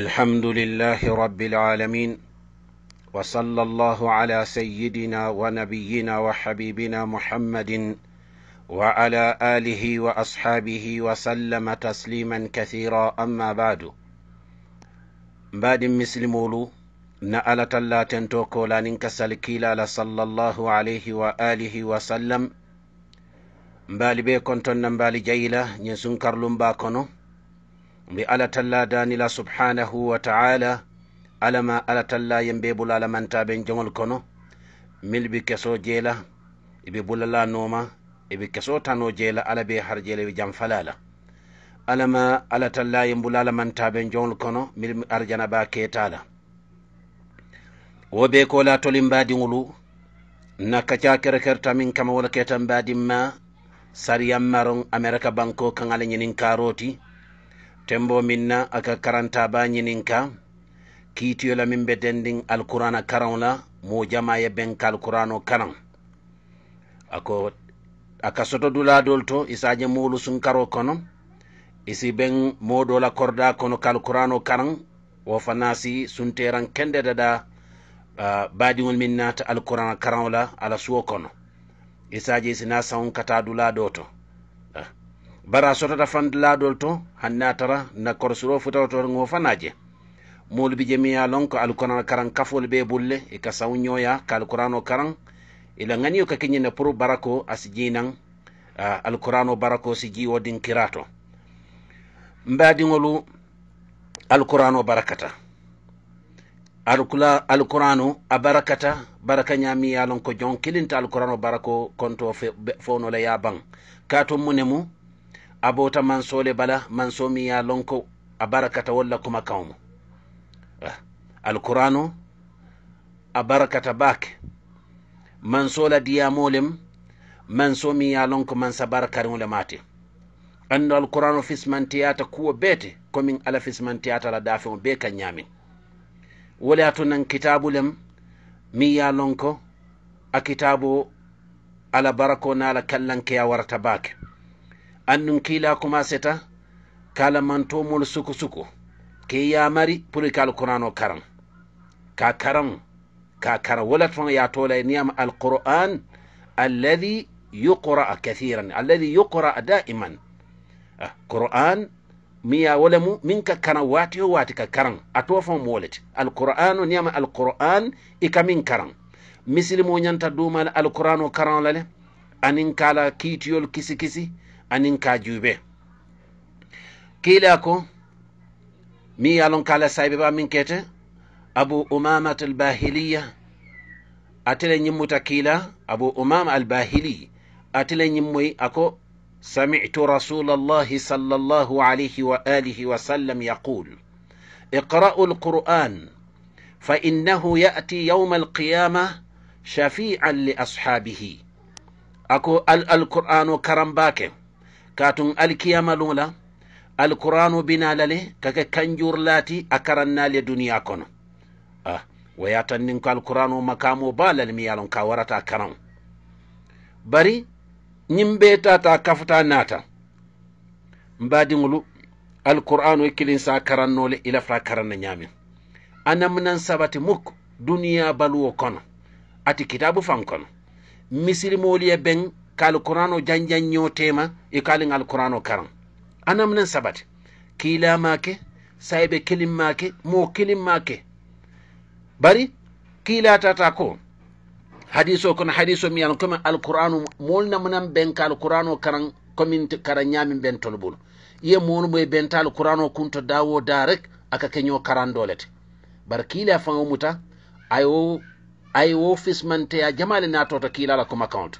الحمد لله رب العالمين وصلى الله على سيدنا ونبينا وحبيبنا محمد وعلى اله واصحابه وسلم تسليما كثيرا اما بعد بعد مسلمولو نألة الله تنتوكو لننك سلكيلا صلى الله عليه وآله وسلم بالبيكون تنن نسنكر لنباكونو mbi alatalla danila subhanahu wa taala alama alatalla yembe bulalamantaɓen jogol kono milɓe keso jeela eɓe bulala nooma eɓe keso tano jeela ala be har jeela ɓe jam falala alama alatalla ye bulalamantaɓen jogol kono milɓe arjanaɓa ketala wo ɓe ko latolin mbadi ŋolu nakkaca kerekertamin kama wala ketan mbadinma sariyammaron america banko kan ala ñinin karoti tembo minna aka karantaba ñininka kiitiyola min be dendin alkurana karan la mo jama ye ben ka alkurano karan ako aka soto duladol to isaje molu sunkaro kono isi ben modo la korda kono ka alkurano karan wo fanasi sunteran kende dada Uh, baadiŋol min naata alkurana karaŋo la ala suwo kono isaaje isi naa saŋo ka taa dulaa doo to bara sotota fande laɗol to hanne a tara nakkoro soro fotawtotongo fanaje molbije miya lon ko alkuran karan kafol ɓe bulle e ka sawñoya ka alkurano karan ila gani o ka keñine pour barako asi jinan alkurano barako si jiwo din kirato mbadiŋolu alkurano barakata alkurano a barakata baraka ñamiya lon ko jon kilinta alkurano barako konto fonola yaban ka tummunemu abota mansole bala mansomi ya lonko a barakata walla kuma kawmo ah, alqurano a barakata bak mansola diyamolem mansomi ya lonko mansa barakariŋole mate anndo alqurano fismantiyata kuwo beete komin ala fismantiyata la dafemo be kan ñamin wole ato nan kitabulem mi ya lonko a kitabu ala barako na ala kallankeya warata bake annum kiila kuma seta kala mantomol suku suku ke yamari pour kal qur'an o karan ka karan ka karan wala ton ya tola niyam alquran alladhi yuqra kathiran alladhi yuqra da'iman ah, qur'an miya wala mu min ka karan wati o wati ka karan ato fon molete alquran niyam alquran ika min karan mo ñanta dumal alquran o karan lale anin kala kiitiyol kisi kisi anin kajube kila ko mi yalon kala saibe ba min kete abu umamat albahiliya atele ñimmuta kila abu umama albahili atele ñimmoy ako samitu rasulallahi sall llahu alayhi wa alihi wa sallam yaqul iqra'u alquran fa innahu ya'ti yawma alqiyama shafi'an li ashabihi ako al katun alkiyama luŋo la alkurano bina la le ka ke kanjur laati a karannaal ye duniya kono a wo ye tannin ko alkurano makamo ba la le mi ye lon ka warata karaŋo bari ñiŋ bee tata kafuta naata mbadiŋolu alkur'anu kilin sa karanno le ila fara karanna ñamin anamnan sabati muk duniya baluwo kono ati kitabu fan kono misilimolu ye ben ka alqur'ano janjan ñotema e kalin alqur'ano karan anamnen sabate kiilamake sayɓe kilimmake mo kilimmake bari kiilatata ko hadiso kono hadis o miyan komin alqur'anu mol namunan ben ka alqur'ano karan komin kara ñamin ben tol ye iye monu mo e benta alkurano kunto dawo da rek aka keño karandolete bar kiila fan o muta ayo ayo fismante a jamale natota kiilala koma kawnto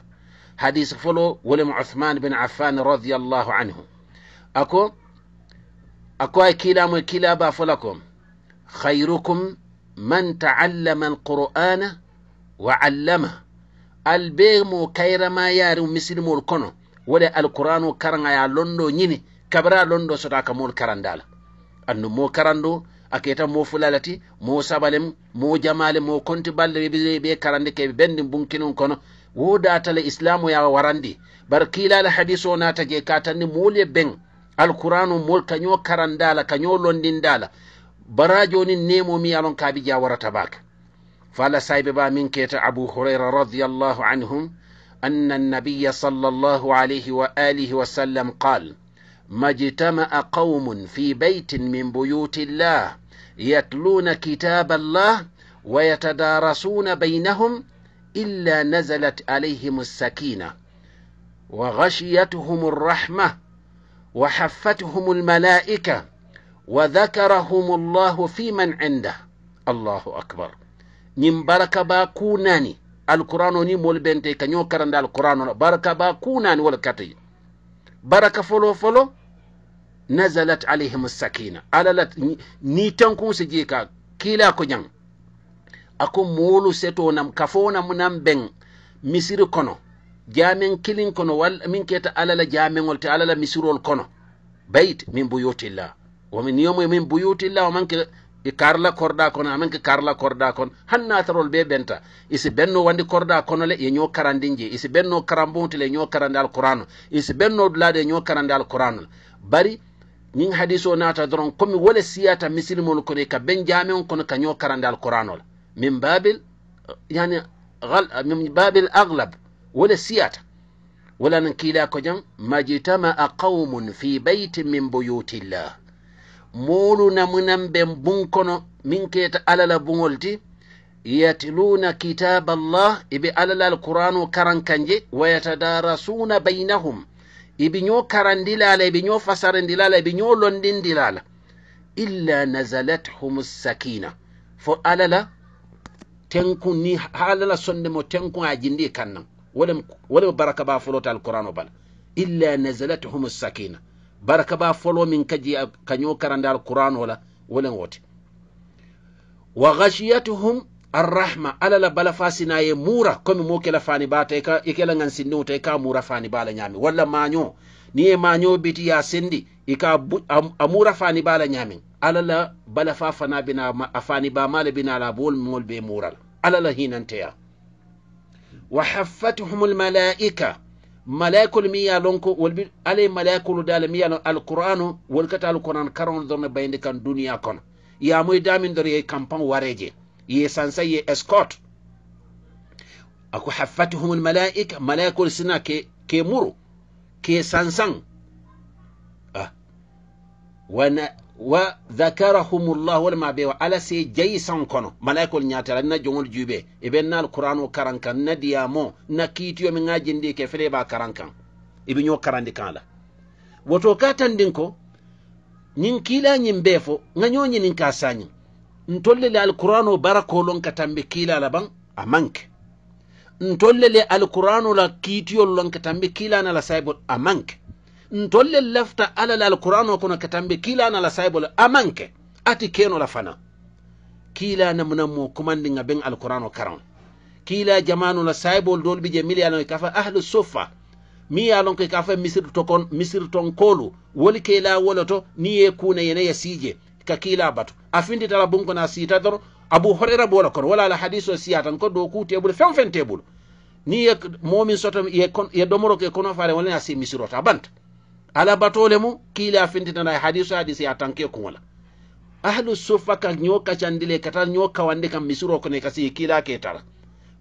حديث فلو ولم عثمان بن عفان رضي الله عنه أكو أكو كلام كلابا فلكم خيركم من تعلم القرآن وعلمه albe mo kayrama yaari misilmol kono wole alqur'anu karaŋaya londo ñini kabara londo sota ka mol karandala annu mo karando aketa mo fulalati mo sabalem mo jamale mo konti balle be karande keɓe bendin bunkinon kono wodatala islamu ya warandi bar kilala hadiso nata je katanni mole ben alquranu mol kaño karandala kaño londindala bara joni nemo mi yalon kaabi ja warata baka fala saybe ba min keta abu hurayra radiallahu anhum أن النبي صلى الله عليه وآله وسلم قال: ما اجتمع قوم في بيت من بيوت الله يتلون كتاب الله ويتدارسون بينهم illa nazalat alaihim lsakina وغشيتهم الرحمة وحفتهم الملائكة وذكرهم الله في من عنده الله أكبر نيم بركة باكوناني القرآن نيم والبنتي كنيو كرند القرآن بركة باكوناني والكتي بركة فلو فلو نزلت عليهم السكينة على نيتنكو سجيكا كلا كجان ako moolu seto nam kafo nam nan beŋ misiri kono jamen kilin kono wal min keta alala la jaameŋol te alala la misirol kono bayit min buyutillah womin niyomoye min buyutillah o maŋ ke karla korda kono amaŋ ke karla korda kon hanna tarol be benta isi benno wandi korda kono le ye ñoo je isi benno karambonti le ye karande karandi alkurano isi benno dulade ye karande karandi alkurano bari ñiŋ hadiso nata dron komi wo siyata misilimolu kono i ka ben jaameŋo kono ka ñoo karande alkurano la من بابل يعني غل من بابل أغلب ولا السياتة ولا نكيلا كجن ما اجتمع قوم في بيت من بيوت الله مولو نمنم بن بنكن من كيت على لبولتي يتلون كتاب الله إبي على القرآن كران كنجي ويتدارسون بينهم إبي نيو كران دلالة إبي نيو فسرن دلالة إبي نيو لندن دلالة إلا نزلتهم السكينة فألا tenkun ni halala sondemo tenkun a jindi kannan wala baraka ba folota alqur'ano bala illa nazalathum sakina baraka ba folo min kaji kanyo karande alqur'ano la wala wote wa ghashiyatuhum arrahma ala la bala fasina ye mura komi mo kela fani bata ika ikela ngan sinni ta ika mura fani bala nyami wala manyo ni ye manyo biti ya sindi ika amura fani bala nyami ala la bala fa fana bina afani ba male bina la bol mol be moral ala la hinanteya wa haffatuhum almalaika malaikul miya lonko wolbi alay malaikulu dala miya lon alqur'anu wolkata alquran karon don bayndi kan duniya kono yamoy damin dor ye wareje ye sansa ye escort ako haffatuhum almalaika malaikul sina ke muru ke sansan wa dhakarahum llah wole ma ɓe wa ala se jayi san kono malaikol ñatel adina jogol juuɓe eɓenna al qouran o karan kan na diyamo na kiitiyomi ga jindi ke fele ɓa karan kan eɓe ño karandi kan ala woto ka tandin ko ñin kiilañin ɓe fo ga ñoñinin ka sañin n tollele alquran o bara kolon ka tanɓe kiilala ɓan a manke n tollele alquran o la kiitiyol lon ka tanɓe kiilanala sayboɗ a manke ntolle lafta ala la alqur'ano kono katambe kila na la saybol amanke ati keno la fana kila na munamu kumandi ngaben alqur'ano karan kila jamanu la saybol dol bije mili ala kafa ahlu sufa mi ye lon ko ka fa misir tokon misir ton kolu woli ke la woloto ni ye kuna yene ya sije ka kila batu afindi tala bunko na sita dor abu hurairah bola kor wala la hadithu siatan ko do ku tebul fem fem tebul ni ye momin sotam ye, kon, ye domoro ke kono fare wala na si misirota banta ala batole mu kila fintinana hadiso hadisi a tanke kuŋola ahlu sufa ka ño kacandile katal ño kawandi kan misiro kone kasi kila ke tara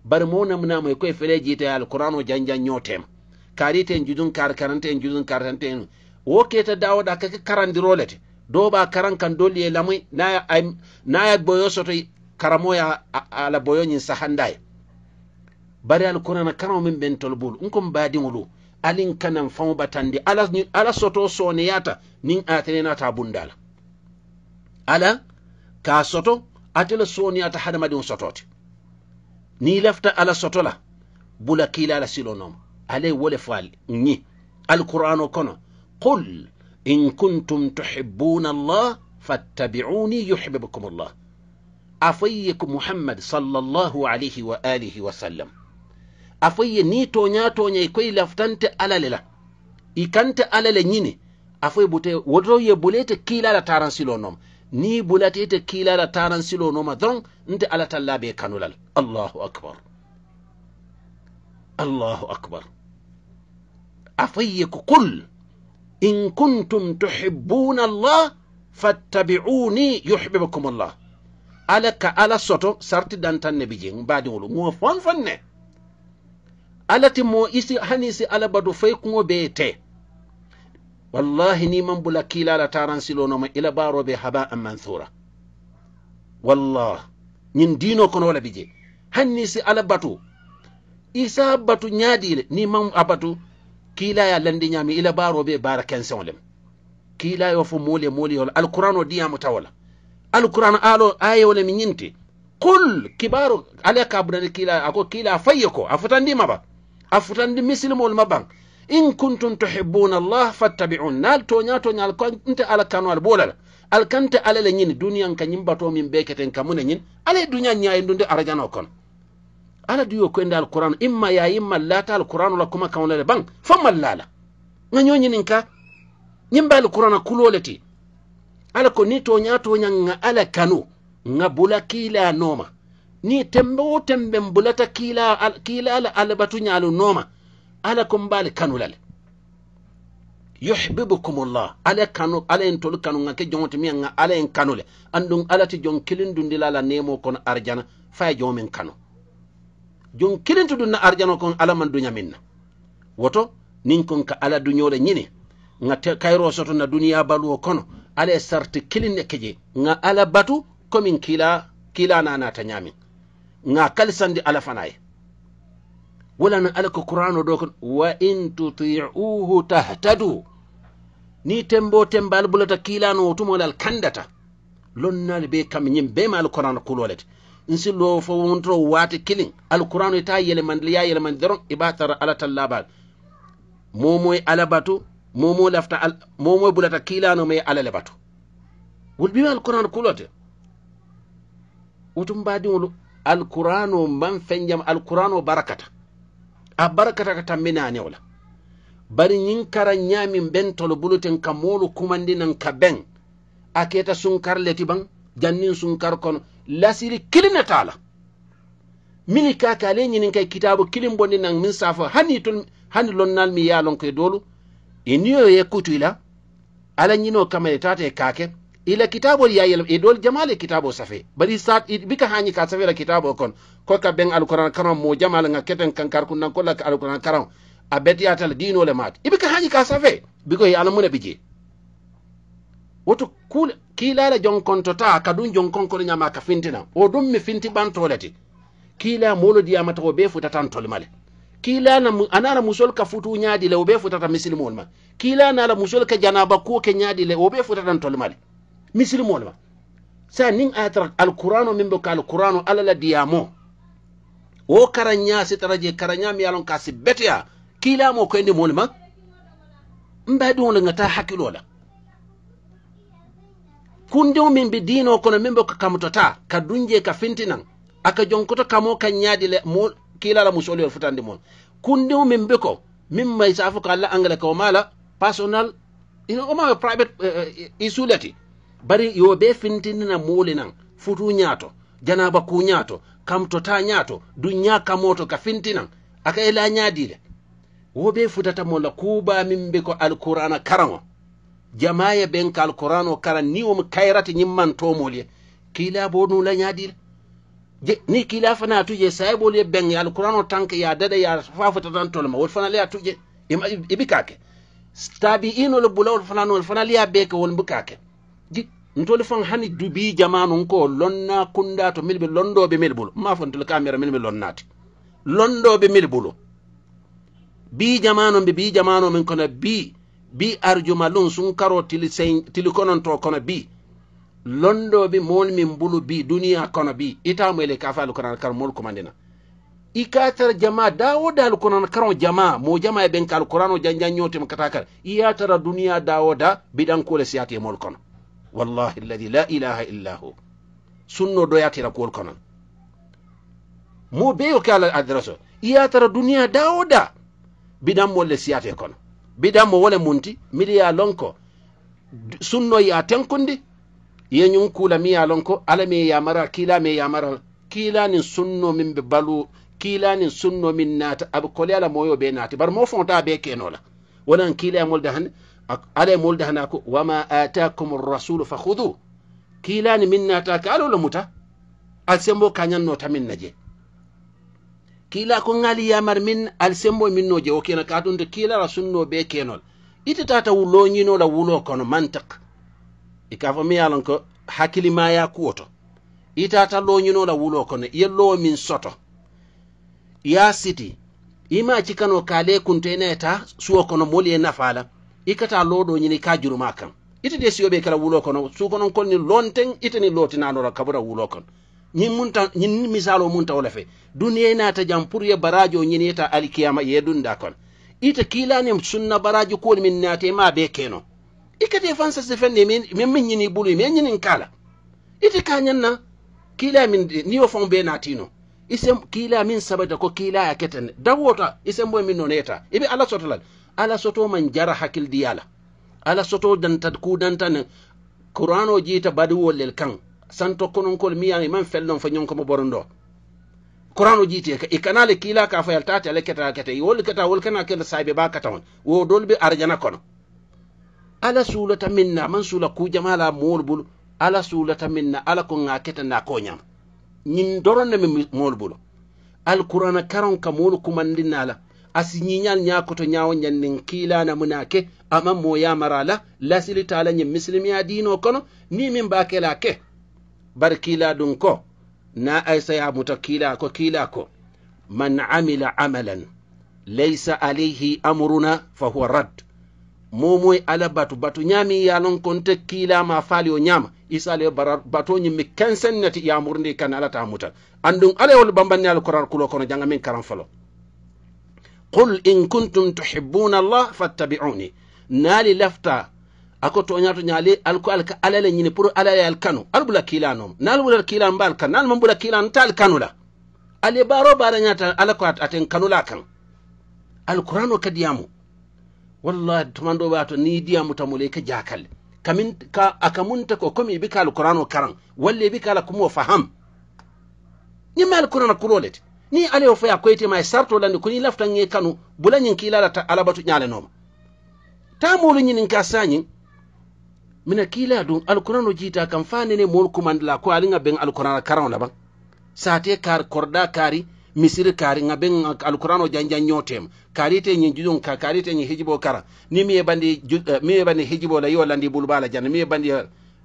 bari mo namunamo koye fele jiite alqur'ano janjan ño tema kaari ten judun kar karante en judun karante wo keta dawoɗa kake karandirole te ba karan kan dolli e na naya boyo soto karamoya ala boyoñin sahandaya bari alqur'ana karawo min ɓen tolbol on kom alin kanan faŋo batandi ala, ala soto soneyata niŋ atenenata bunda la ala ka soto ate le soneyata hadamadiŋo sotote niŋ lafta ala soto la bula kiila la silo nooma ale wo le fo ñi alqur'ano kono qul in kuntum tuhibbuna allah fattabi'uni yuhibbukum allah afayyek muhammad sallallahu alayhi wa alihi wa sallam afoye ni toña toña koy laftante alale la i kante alale ñine afoye bute woto ye bulete kiilala taransilo nooma ni bulatete kiilala taransilo nooma doron nte ala talla be kanulal allahu akbar allahu akbar afoye ko qul in kuntum tuhibbuna allah fattabi'uni yuhibbukum allah ala ka ala soto sarti dantanne bi jeng mbaadiŋolu ŋo wa fon alati mo isi hanisi alabadu fay kuŋo bee te wallahi ni man bula kiilala taransilonoma ila baarobe haba an manthura wallah ñin diino kono wala bi je hannisi alabatu isa batu ñaadile ni man abatu kiilaya landiñami ila baarobe baara kenseo lem kiilayo fo moolu ye moolu yewola alquran o diyamu tawola alquran alo ayewolemi ñinti qul kibaru ale ka budani kiila ako kiila fayye ko a futandimaba afutandi misilimolu ma baŋ in kuntum tuhibuna allah fattabiun naal toña al nte ala kano al bola la al kante ala le ñini duniyan ka ñin bato min beketen keten ka mune ñin ala ye duniya ñayindunde arajano kono ala duyo koyinde alquranu imma ya imma lata alquranu la kuma kawla le baŋ fo mallala ŋa ño ñinin ka ñin be alqurana kulo le ti ala ko ni toña toña ŋa ala kanu ŋa bula kiila nooma ni tembe wo temben bulata kiila kiilala alabatuñaalu nooma ala kombaali kanulale yuhbibukumullah ala kanu ala en tolu kanu ŋa ke joŋote miŋ ŋa ala en kanu le anduŋ ala ti joŋ kiliŋ dundi la la neemo kono arjana fa ye joŋo meŋ kanu joŋ kiliŋ ti duŋ na arjana kono ala maŋ duña miŋ na woto niŋ koŋ ka ala duñoo le ñini ŋa te soto na duniyaa baluwo kono ala ye sarti kiliŋ ne ke je ŋa ala batu komiŋ kiila kiila naanaata ñaamiŋ nga kalisandi ala fana wala na ala ko qur'ano do kon wa in tuti'uhu tahtadu ni tembo tembal bulata kilano wotumol al kandata lonnali be kam nyim be ma alquran kulolete nsi lo fo wontoro wati kilin al qur'an alquran ita yelemandi ya yelemandi doron iba tara ala tallabal momoy ala batu momo lafta al momo bulata kilano me ala le batu wol bima alquran kulote wotum badiŋolu alkurano man fenjam alkurano barakata a barakata ka tamminaneo la bari ñin kara ñamin ben tolo bulutin ka moolu kumandinan ka ben a keta sunkar leti ban jannin sunkar kono lasiri kilina la mini ka ka ale ñinin kai kitabu kilin bondi nan min safa hani tun hani lonnal mi lon kai dolu iniyo ye kutu la ala ñino kamale tate kake ila kitabo yayel e dol jamale kitabo safe bari sat bika hanyi ka safe la kitabo kon ko ka ben alquran karam mo jamal nga keten kankar kun nan ko la alquran karam abeti atal dino le mat ibika hanyi ka safe biko e alamuna bije woto kul kiilala jonkontota kadum jonkonkone ñama ka fintina o ɗum mi finti ɓantolete kiila molodiyamata o ɓe futatan tolmale kiilana anala musol ka futu ñaadi le o ɓe futata misilimol ma kiilanala musol ka janaba kuo ke ñaadi le o ɓe futatan tolmale misilimoolu ma sa niŋ a ye tara alkurano miŋ be ka alkurano alla la diyamo wo karaña si tara je karaña miŋ ye a loŋ ka si beteya kiilamo koyindi moolu ma mbaye diŋo le ŋa taa hakkilo la kundiŋo miŋ be diinoo kono miŋ be ka kamutota ka dunje ka finti naŋ a ka jonkoto kamo ka ñaadi le mo kiila la musolu ye futandi moolu kundiŋo miŋ be ko miŋ ma i se a fo ka alla angale wo maa la personal you know, o maa private uh, eh, eh, issue le ti bari yo be fintindina moolu nan futu ñaato janaba ku ñaato kam tota ñaato duñña kamoto ka fintinaŋ aka ila e ñaadi wo be futata mo la kuuba miŋ be ko alkurana karaŋo jamaya ben ka alkurano karan ni wo kayrati ñiŋ mantomolu ye kiila bo nu la ñaadi je ni kila fana tuje sayibolu ye beŋ ye alkurano tanke ya dada ya fa futatantolu ma wolu fana le ye tuje ibi kake tabi'inolu bula wolu fana wolu fana le ye beke wolu bu kake ji ntoli fan hani dubi jamanun ko lonna kunda to milbe londo be milbul ma fon tul kamera milbe lonnati londo be milbul bi jamano be bi jamano min kono bi bi arjuma lun sun karo tili sen tili konon to kono bi londo be mol min bulu bi duniya kono bi ita mo ele kafa lu kanal kar mol kumandina ika tara jama dawo dal kono karo jama mo jama e ben kal qur'ano janjanyo tim katakar iya tara duniya dawo da bidan kole siati e mol kono wallahi alladi la ilaha illa hu sunno doyatira kuwol konon mo beyo ke ala adresso iyatara duniya dawo da bidanmol le siyate kono bidanmo wole munti miɗi ya lonko sunno ya tenkundi yeñum kula mi ya lonko ala mi yamara kila mi yamara kilanin sunno min be balu kilanin sunno min naata aɓe kole ala moyo be naati bara mo fonta be kenola wonan kilayamolde hannde ala molde hana ko wama atakum rasul fakhudu kiilani min nataka ala lo muta alsembo kañanno tamin na je kiila ko ŋali yamar min alsembo minno je wo kena de kila rasulno be kenol ite tata wulo la wulo kono mantak ikafo mi ye lon ko hakkilimaya kuwo to i tata lo nyino la wulo kono yello min soto ya siti ima chikano kale kuntena ta suwo kono moli ye nafa ikata kata looɗo ñini ka juruma kan ite de siyoɓe kala wulo kono sukonon konni lonten iteni lotinanora kabura wulo kon ñin munta ta ñin misalo mun taw lafe duniya nata jam pour ye barajo ñin yeta alkiyama ye dun dunda kono ita kilanem sunna barajo kol min naate ma be keno ikate fansa se fenne min min min ñini bulu min ñinin kala ite ka kañanna kila min ni niyo fon be natino isem kila min sabata ko kila ya keten dawota isem bo min noneta ibe ala sotolal ala soto man jara hakil diyala ala soto danta ku danta ne qur'ano jita baduwol lel kan santo miya miyani man fellon ko mo borondo qur'ano jite ka ikanale kila ka fayal ta ale keta kete wol keta wol kana kela saibe ba kata won wo dol be arjana kono ala sulata minna man sula ku jamala mol bulu ala sulata minna ala ko nga keta na ko nyam nyin doron ne mol bulu al qur'ana karon ka mol kumandinala asinyinyal ña koto ñawo ñannin kiilana munake ama moyamarala lasilitala ñin muslimi adino kono ni min ba bakela ke bar kiila ɗum ko na aisaya muta kiila ko kila ko man amila amalan laysa alayhi amruna fa huwa rad mo momoy ala batu batu nyami ñami yalon konte ma fali o nyama isale batu nyi mi kensen nati ya yamurde kan ala alata mutal andum wol bambanyal qur'an kulo kono jangamin karam falo qul in kuntum tuhibbuna allah fattabi'uni nali lafta ako to nyato nyali alko alka alale ñini pour alale alkanu albula al nal kilanom bula kilan bal kan nal man kilan tal kanula ale baro bara nyata alako aten kanula kan alqur'ano kadiyamu wallahi tumando bato ni diyamu tamule ka jakal kamin ka akamunta ko komi bika alqur'ano karan walle bika la kumo faham ñimma alqur'ano kulolete ni alayo fo ya koyetema e sartolandi lafta ngi kanu bula nyin ñiŋ kiilala alabatu ñalenoma tamolu nyin ka sanyi mina kila dun alkurano jita kam fa nene moolu kumandila ko alinga ben alquran alkurana karaŋo labaŋ saate kar korda kaari misiri kaari ŋa beŋ alkurano janjan ñootema kaari ite ñiŋ jujuŋ ka kari te ñiŋ hijibo kara ni mi e bandi eh, mi e bandi hijibo la yo landi bulbala jan mi e ye bandi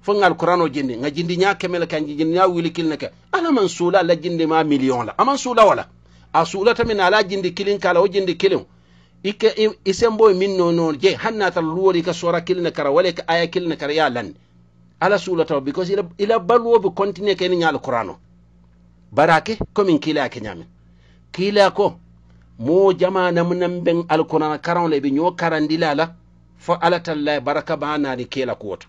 fo alkurano qur'ano jindi nga jindi nya kemel kan jindi nya wili kilne ka ala man sula la jindi ma million la aman sula wala a sula ta min ala jindi kilin kala o jindi kilin ike isembo min no no je hanna ta luwori ka sora kilne kara wale ka aya kilne kara ya lan ala sula ta because ila ila balwo bi continue ke ni al qur'ano barake ko min kila ke min kila ko mo jama namnan ben alkurano karon karan le bi nyo karandila la fo ala talla baraka ba na ni kila kuota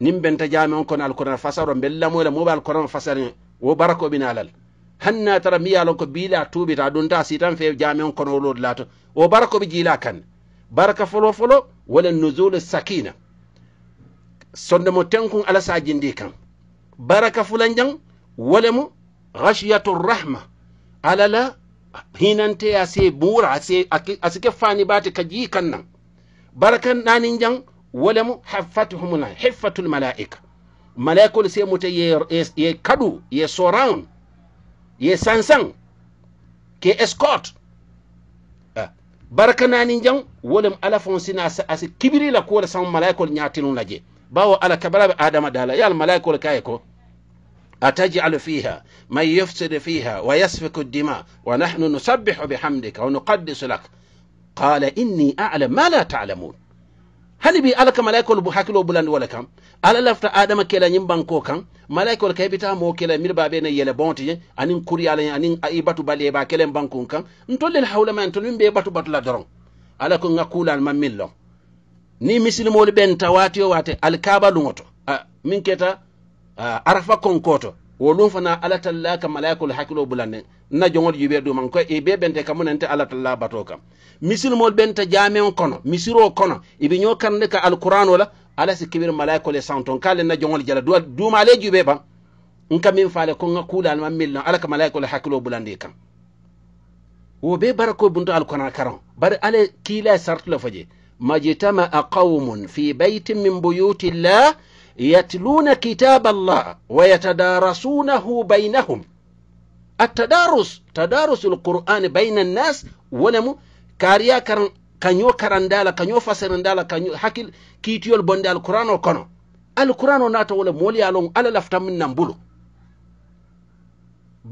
nin benta jami on kono alkurana fasaro bellamoyla moɓe alkurana fasari wo barako ɓina alal hanna tara mi yalon ko biila tuɓita ɗum ta si tan fe jami on kono wolod laato o barako ɓe jiila kan baraka folo folo wala nuzul sakina sonde mo tenkun ala sa jindi kan baraka fulan jang wala mo gashiyatu rahma alala hinante se bura se asike fani bate ka jii kan nan baraka nanin jang ولم حفتهم حفة الملائكة ملائكة سي موتا ي ي كادو كي اسكوت آه. بركنا نينجان ولم على فونسينا اس كبيري لا كول سان ملائكة نياتلون لاجي باو على كبر ادم دالا يال الملائكة كايكو أتجعل فيها من يفسد فيها ويسفك الدماء ونحن نسبح بحمدك ونقدس لك قال إني أعلم ما لا تعلمون hani bi ala ka malaikol bu hakkilo bulandi wala kam ala lafta adama kela ñimbanko kan malaikol ka ibita mo kela babe ɓene yele bonti anin kuryala anin i batu ba kelen bankun kan ntollel hawla man ton be batu batu la doron ala ko ga kulal ma lon ni misilimolu ɓen tawati o wate lu lugoto min keta arafa konkoto wolum fana ala talla ka malaikol hakkilo bulandi na joŋol yube duman ko i be bente kamu nante alla talla bato kam misilmol benta jamen kono misiro kono ibe ño karne ka alqur'an wala ala si kibir malaiko le santon kale na joŋol jala duwa dumale jube ba nka min fale ko ŋa kulal ma millan ala ka malaiko le hakkilo bulande kam wo be barako bunto alqur'an karon bar ala kila sartu la faje majtama aqawmun fi baytin min buyutillah yatluna kitaba allah wa yatadarasunahu bainahum التدارس تدارس القرآن بين الناس ونمو كاريا كرن كنيو كرندالا كنيو فسرندالا كنيو حكي كيتيو البند القرآن وكنو القرآن ناتو ولا مولي ألون ألا لفتا من نمبلو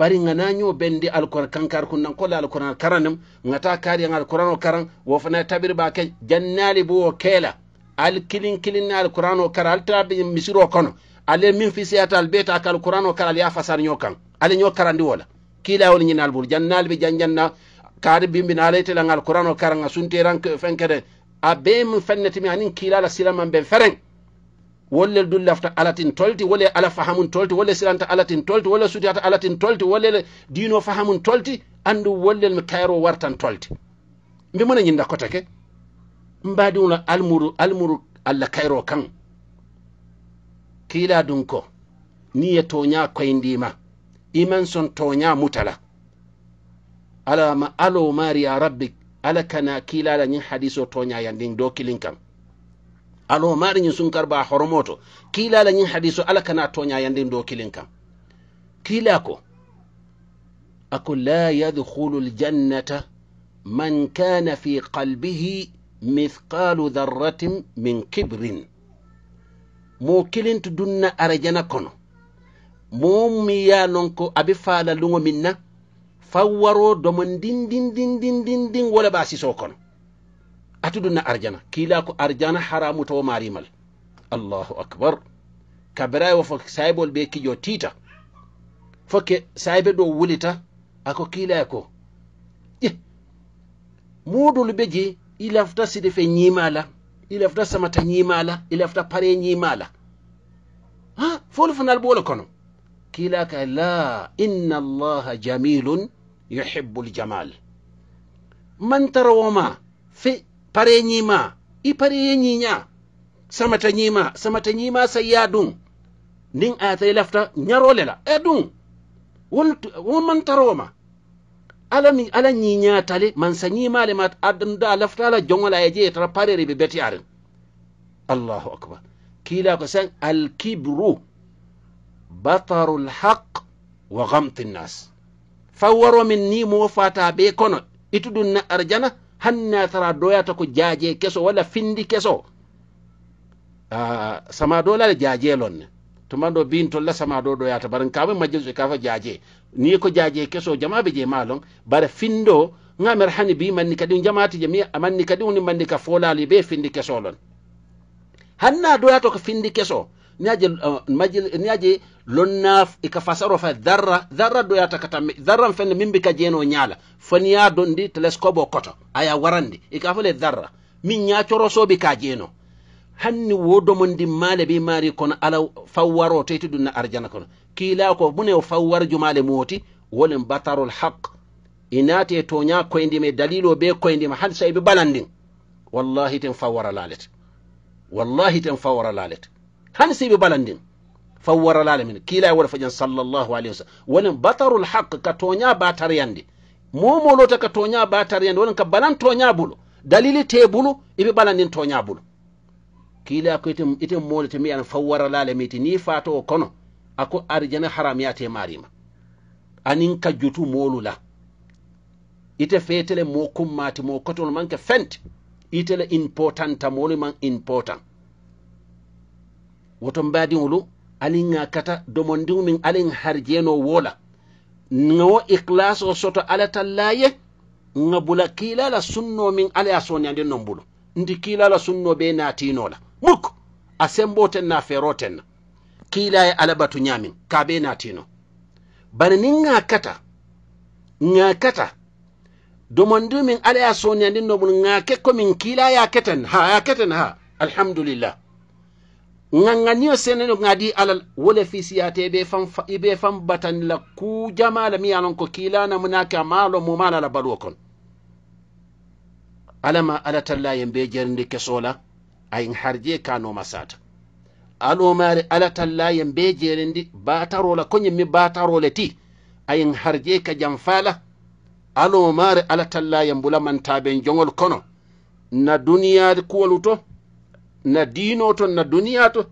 bari nga naño bendi alquran kankar kun nan kolla alquran karanam ngata kari alquran karan wo tabir ba ke jannali bo kela al kilin kilin alquran kar al tabi misiro kono ale min fi siyatal beta kal alquran kar al ya fasar nyokan ale nyokarandi wala kiilawol woni nyinal bul jannal be janjanna kaade bimbi na lete la ngal qur'an o karanga sunte rank fenkere abe mu anin kila la silama fereng wolle dul alatin tolti wolle ala fahamun tolti wolle silanta alatin tolti wolle sutiyata alatin tolti wolle dino fahamun tolti andu wolle mi kayro wartan tolti mbi mona nyinda kota ke mbadi almuru almuru alla kayro kan kila dun ko ni ye toña koyndima iman son toña mutala ala ma alo mari ya rabbik ala kana kilala ñin hadiso toña ndin do kilin kan alo mari ñin sun karba horomoto kilala ñin hadiso ala kana toña ndin do kilin kan kila ko ako la yadkhulu ljannata man kana fi qalbihi mithqalu dharratin min kibrin mo kilinto dunna arajana kono mom ya non ko abi faala lugo minna fawaro do waro din din din din din din wala ba siso kono atuduna arjana kila ko arjana haramu to marimal allahu akbar kabra wa fo saibol be kijo tita fokke saibe do wulita ako kila ko ƴe modul beji je i lafta sidi fe ñimala i lafta samata ñimala i pare nyimala ha folu fanal ɓolo kono kila ka la inna allaha jamilun yuhibu ljamal mantarawoma fe pare ñima i pareye ñiña samata ñima samata ñima sayya dun nin ayata lafta ñarole la e dun wo mantarowoma ala ni ala ñiñatale mansa ñimale ma adunda lafta ala joŋola ye je tara parere be beti arin allahu akbar kiila ko sen alkibru bataru lhaq wa gamti nnas fawwaro min ni mo fata be kono itudun na arjana hanna tara doyata ko jaaje keso wala findi keso uh, sama dolare jaaje lonne tuman bin tolla sama ɗo ɗo yata bara kama majjel ka ni ko jaaje keso jamaɓe je malon bara findo gamer hani bi manni kadi jamati je mi amanni kadi woni manni ka be findi kesolon hanna doyato ko findi keso niaje uh, niaje lonna fasaro fa dharra dharra do yata kata dharra fenne mimbi ka jeno nyala faniya dondi telescope o koto aya warandi ikafale darra min ñacoro sobi ka jeno hanni wo wodomondi male be mari kono ala fawwaro teyti ɗum na arjana kono kiila ko mune o fawwarju male mooti wolen batarol haq inaati e toña koyndima e dalilo be koyndima han sa eɓe ɓalan ndin wallahi ten fawwara laalete wallahi ten fawwara laalete hansiɓe balan ndin fawwaralalamin kiila wala fajan sallllahu alayhi wa sallam wonen batarul haq ka toña batariyande momolota ka toña batariyande wonen ka balan toña bulo dalili tebulu iɓe balan ndin toña bulo kiila ko iten molete mi an fawwaralalamiyti ni fato o kono ako arjana haramiyate marima anin ka jutu molula ite fetele mo kummati mo kotol manke fente itele importanta molu man important woton mbaadin olu alin ŋa kata domondiŋo miŋ alin harijeno wo la ŋawo ikilaso soto ala talla ye ŋa bula kiila la sunno miŋ ala ye a soniyandin non bulu ndi kiila la sunno bee naatino la muk a sembo ten na a fero ten na kiila ye ala batu ñaamiŋ ka bee naatino bari niŋ ŋa kata ŋa kata domondiŋo miŋ ala ye a soniyandin non bulu ŋa ke komiŋ kiila ye a keten ha a ye a keten ha alhamdulillah gaganiyo sene no gaadi alal wole fi siyate ɓe fam ɓe fam batanila ku jamala mi yanon ko kilana munake amalo mumala ala baluwo kon alama ala talla yen be jarndi kesola ayin harje kanoma sata alomare ala talla yen be jerendi batarola koyen mi batarole ti ayin harje ka janfala alomare ala talla yen bulamantaben jogol kono na duniyar kuwoluto na diino ton na duniya to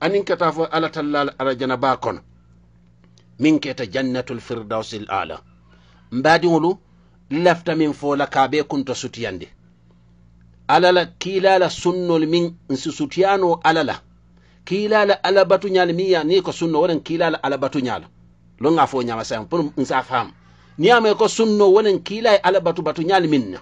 anin kata fo ala tallal arajana ba kono min keta jannatul firdausil ala ngulu lafta min fo la kabe kunto sutiyandi ala la kiilala sunnol min nsi sutiyano ala la batu nyal mi ya ni ko sunno wonen nyal lo nga fo nyama sa pour nsa faam niyama ko sunno wonen kiilay alabatu batu min na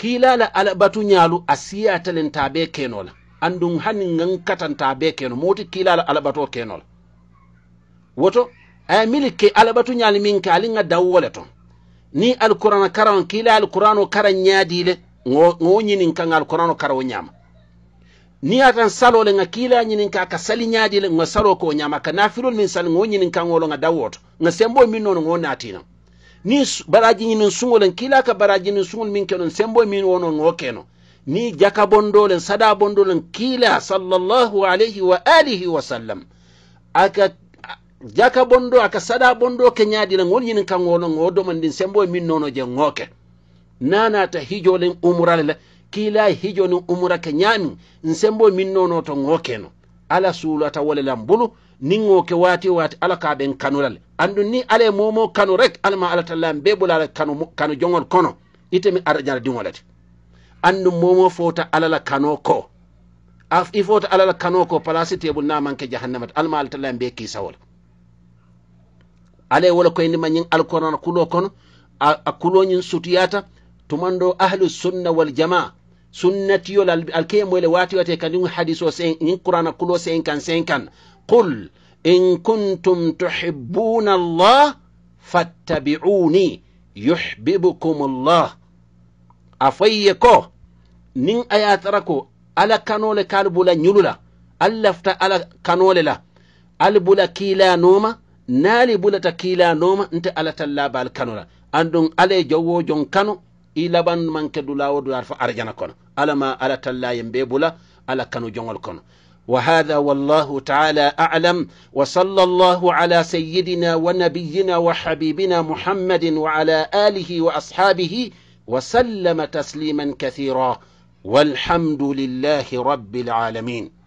kila la albatu ñaalu a siyata len ta be keno la andun hani ngan katanta be keno moti kila la albato woto aya eh, milike ke albatu ñaali min ke ali nga dawwo le to ni alkurana karan kila alkurano karan ñaadi le ŋo ñinin kan alkurano karawo ñama ni atan salo le nga kila ñinin ka ka sali ñaadi le ŋo salo ko nyama ka nafilol min sali ŋo ñinin kan ŋolo nga dawwo to nga sembo min noon ŋo naatinan ni baraji ñinin suŋolen kila ka baraji nin suŋol min kenon sembo min wono no keno ni jaka bondolen sada bondolen kila sallallahu alaihi wa alihi wa sallam aka jaka bondo aka sada bondo ke ñaɗilan won ñinin kan wonon o domandin sembo min nono je nana ta hijolen umurale la kila hijo umura ke ñamin n sembo min nono to ŋokeno ala sulata wole bulu niŋ wo ke waati waati ala ka ben kanu la le andu ni ala ye momo kanu rek ala ma ala talla be bula la kanu kanu joŋol kono ite mi arjana diŋo le ti andu momo fota ala la kano ko i fota ala la kano ko palasi tebul na manke jahannama ti ala ma ala talla be kiisawo le ala ye wo le ma ñiŋ alkurana kulo kono a kuloñiŋ sutuyata tumando ahlu sunna wal jamaa sunnatiyol alkeye moyle waati wate kandiŋ hadiso ñiŋ kurana kulo sen kan sen kan قل إن كنتم تحبون الله فاتبعوني يحببكم الله أفيكو نين أياتركو ألا كانول كالبولا ألا ألفت ألا كانول لا ألبولا كيلا نوما نالي بولا تكيلا نوما أنت ألا تلابا الكانولا أندون ألا جوو جون كانو بان من كدولا ودولا أرجانا كون ألا ما ألا تلا يمبي بولا ألا كانو جون كونو وهذا والله تعالى أعلم وصلى الله على سيدنا ونبينا وحبيبنا محمد وعلى آله وأصحابه وسلم تسليما كثيرا والحمد لله رب العالمين